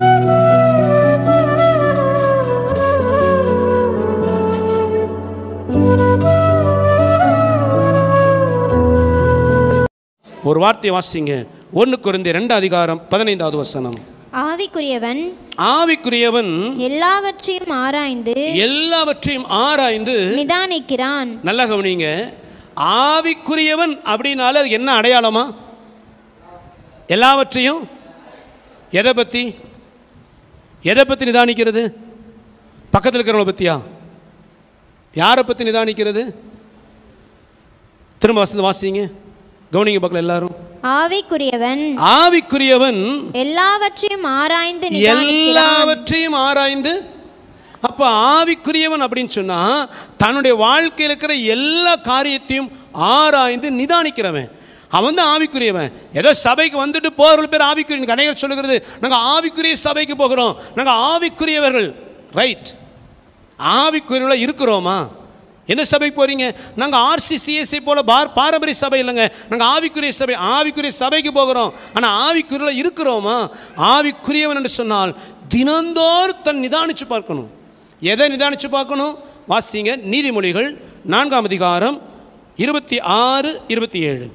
ஒரு வார்த்தையை வாசிங்க ஒன்று குறைந்த ரெண்டு அதிகாரம் பதினைந்தாவது வசனம் ஆவிக்குரியவன் ஆவிக்குரியவன் எல்லாவற்றையும் ஆராய்ந்து எல்லாவற்றையும் ஆராய்ந்து நிதானிக்கிறான் நல்ல கவனிங்க ஆவிக்குரியவன் அப்படின்னால என்ன அடையாளமா எல்லாவற்றையும் எதை பத்தி எதை பற்றி நிதானிக்கிறது பக்கத்தில் இருக்கிறவங்கள பற்றியா யாரை பற்றி நிதானிக்கிறது திரும்ப வசந்த வாசிங்க கவனிங்க பக்கம் எல்லாரும் ஆவிக்குரியவன் ஆவிக்குரியவன் எல்லாவற்றையும் ஆராய்ந்து எல்லாவற்றையும் ஆராய்ந்து அப்போ ஆவிக்குரியவன் அப்படின்னு சொன்னால் தன்னுடைய வாழ்க்கையில் இருக்கிற எல்லா காரியத்தையும் ஆராய்ந்து நிதானிக்கிறவன் அவன் தான் ஆவிக்குரியவன் ஏதோ சபைக்கு வந்துட்டு போகிற பேர் ஆவிக்குரிய கடைகள் சொல்லுகிறது நாங்கள் ஆவிக்குரிய சபைக்கு போகிறோம் நாங்கள் ஆவிக்குரியவர்கள் ரைட் ஆவிக்குரியவில் இருக்கிறோமா எந்த சபைக்கு போகிறீங்க நாங்கள் ஆர்சி சிஎஸ்சி போல் பார் பாரம்பரிய சபை இல்லைங்க நாங்கள் ஆவிக்குரிய சபை ஆவிக்குரிய சபைக்கு போகிறோம் ஆனால் ஆவிக்குரியில் இருக்கிறோமா ஆவிக்குரியவன் என்று சொன்னால் தினந்தோறும் தன் நிதானித்து பார்க்கணும் எதை நிதானித்து பார்க்கணும் வாசிங்க நீதிமொழிகள் நான்காம் அதிகாரம் இருபத்தி ஆறு இருபத்தி ஏழு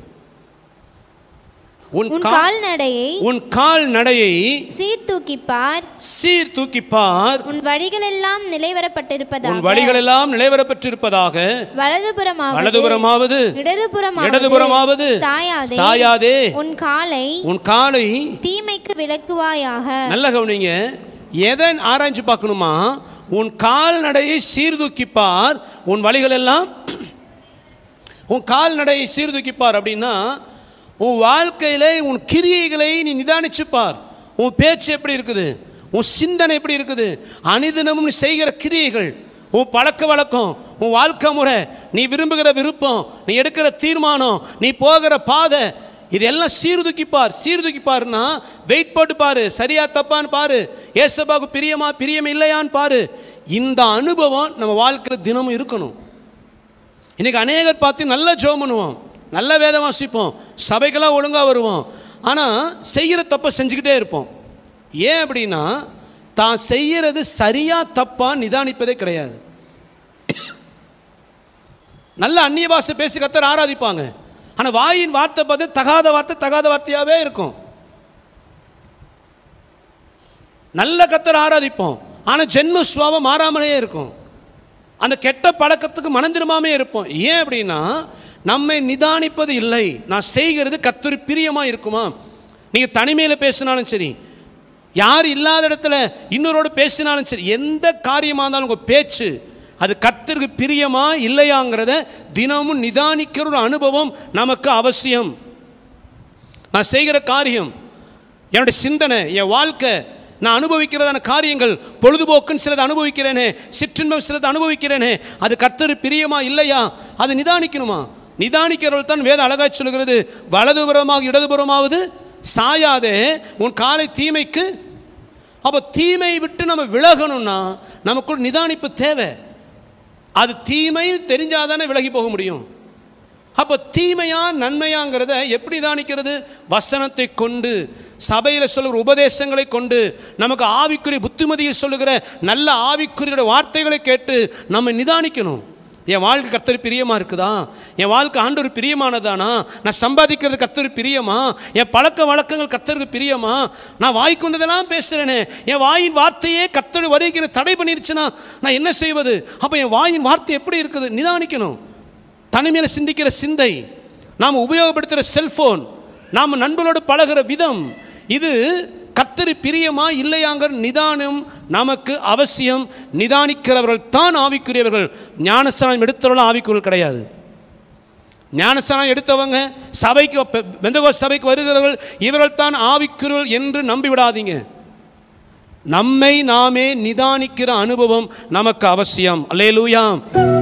உன் கால்நடையை உன் கால்நடையை சீர்தூக்கி பார் சீர்தூக்கி பார் உன் வழிகள் எல்லாம் நிலைவரப்பட்டிருப்பதாக உன் வழிகள் எல்லாம் நிலைவரப்பட்டிருப்பதாக வலதுபுறமாவது வலதுபுறமாவது இடதுபுறமாவது இடதுபுறமாவது சாயாதே சாயாதே உன் காலை உன் காலை தீமைக்கு விளக்குவாயாக நல்ல கவனிங்க எதை ஆராய்ச்சி பார்க்கணுமா உன் கால்நடையை சீர்தூக்கி பார் உன் வழிகள் எல்லாம் உன் கால்நடையை சீர்தூக்கிப்பார் அப்படின்னா உன் வாழ்க்கையில் உன் கிரியைகளை நீ நிதானிச்சுப்பார் உன் பேச்சு எப்படி இருக்குது உன் சிந்தனை எப்படி இருக்குது அனிதினமும் நீ செய்கிற கிரியைகள் உன் பழக்க வழக்கம் உன் வாழ்க்கை முறை நீ விரும்புகிற விருப்பம் நீ எடுக்கிற தீர்மானம் நீ போகிற பாதை இதெல்லாம் சீர்தூக்கிப்பார் சீர்தூக்கிப்பாருன்னா வெயிட் போட்டு பாரு சரியா தப்பான்னு பாரு ஏசபாவுக்கு பிரியமா பிரியம் இல்லையான்னு பாரு இந்த அனுபவம் நம்ம வாழ்க்கையில் தினமும் இருக்கணும் இன்றைக்கி அநேகர் பார்த்து நல்லா ஜோம் பண்ணுவோம் நல்ல வேதம் வாசிப்போம் சபைக்கெல்லாம் ஒழுங்காக வருவோம் ஆனால் செய்கிற தப்பை செஞ்சுக்கிட்டே இருப்போம் ஏன் அப்படின்னா தான் செய்கிறது சரியாக தப்பாக நிதானிப்பதே கிடையாது நல்ல அந்நிய பாஷை பேசி கத்தர் ஆராதிப்பாங்க ஆனால் வாயின் வார்த்தை பார்த்து தகாத வார்த்தை தகாத வார்த்தையாகவே இருக்கும் நல்ல கத்தர் ஆராதிப்போம் ஆனால் ஜென்ம சுவாபம் மாறாமலே இருக்கும் அந்த கெட்ட பழக்கத்துக்கு மனந்திருமாமே இருப்போம் ஏன் அப்படின்னா நம்மை நிதானிப்பது இல்லை நான் செய்கிறது கத்தர் பிரியமாக இருக்குமா நீங்கள் தனிமையில் பேசினாலும் சரி யார் இல்லாத இடத்துல இன்னொரோடு பேசினாலும் சரி எந்த காரியமாக இருந்தாலும் உங்கள் பேச்சு அது கத்திற்கு பிரியமா இல்லையாங்கிறத தினமும் நிதானிக்கிற ஒரு அனுபவம் நமக்கு அவசியம் நான் செய்கிற காரியம் என்னுடைய சிந்தனை என் வாழ்க்கை நான் அனுபவிக்கிறதான காரியங்கள் பொழுதுபோக்குன்னு சிலது அனுபவிக்கிறேனே சிற்றின்பம் சிலது அனுபவிக்கிறேனே அது கத்தர் பிரியமா இல்லையா அது நிதானிக்கணுமா நிதானிக்கிறவள் தான் வேத அழகாய் சொல்கிறது வலதுபுறமாக இடதுபுறமாவது சாயாதே உன் காலை தீமைக்கு அப்போ தீமையை விட்டு நம்ம விலகணும்னா நமக்குள் நிதானிப்பு தேவை அது தீமைன்னு தெரிஞ்சால் தானே விலகி போக முடியும் அப்போ தீமையா நன்மையாங்கிறத எப்படி தானிக்கிறது வசனத்தை கொண்டு சபையில் சொல்லுகிற உபதேசங்களை கொண்டு நமக்கு ஆவிக்குரிய புத்திமதியை சொல்லுகிற நல்ல ஆவிக்குரிய வார்த்தைகளை கேட்டு நம்ம நிதானிக்கணும் என் வாழ்க்கை கத்தர் பிரியமாக இருக்குதா என் வாழ்க்கை ஒரு பிரியமானதானா நான் சம்பாதிக்கிறது கத்தர் பிரியமா என் பழக்க வழக்கங்கள் கத்தருக்கு பிரியமா நான் வாய்க்குண்டதெல்லாம் பேசுகிறேனே என் வாயின் வார்த்தையே கத்தர் வருகிற தடை பண்ணிருச்சுன்னா நான் என்ன செய்வது அப்போ என் வாயின் வார்த்தை எப்படி இருக்குது நிதானிக்கணும் தனிமையில் சிந்திக்கிற சிந்தை நாம் உபயோகப்படுத்துகிற செல்ஃபோன் நாம் நண்பர்களோடு பழகிற விதம் இது கத்தரு பிரியமா இல்லையாங்கிற நிதானம் நமக்கு அவசியம் நிதானிக்கிறவர்கள் தான் ஆவிக்குரியவர்கள் ஞானஸ்தானம் எடுத்தவர்கள் ஆவிக்குரியல் கிடையாது ஞானஸ்தானம் எடுத்தவங்க சபைக்கு வெந்தகோ சபைக்கு வருகிறவர்கள் இவர்கள் தான் ஆவிக்குரியல் என்று நம்பிவிடாதீங்க நம்மை நாமே நிதானிக்கிற அனுபவம் நமக்கு அவசியம் அல்லேலூயாம்